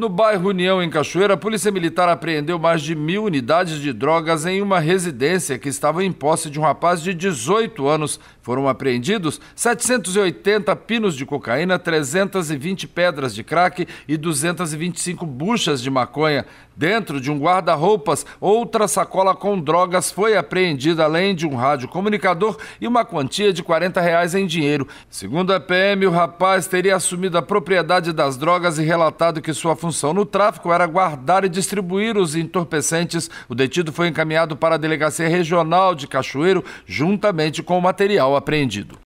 No bairro União, em Cachoeira, a Polícia Militar apreendeu mais de mil unidades de drogas em uma residência que estava em posse de um rapaz de 18 anos. Foram apreendidos 780 pinos de cocaína, 320 pedras de crack e 225 buchas de maconha. Dentro de um guarda-roupas, outra sacola com drogas foi apreendida, além de um rádio comunicador e uma quantia de 40 reais em dinheiro. Segundo a PM, o rapaz teria assumido a propriedade das drogas e relatado que sua função função no tráfico era guardar e distribuir os entorpecentes. O detido foi encaminhado para a Delegacia Regional de Cachoeiro, juntamente com o material apreendido.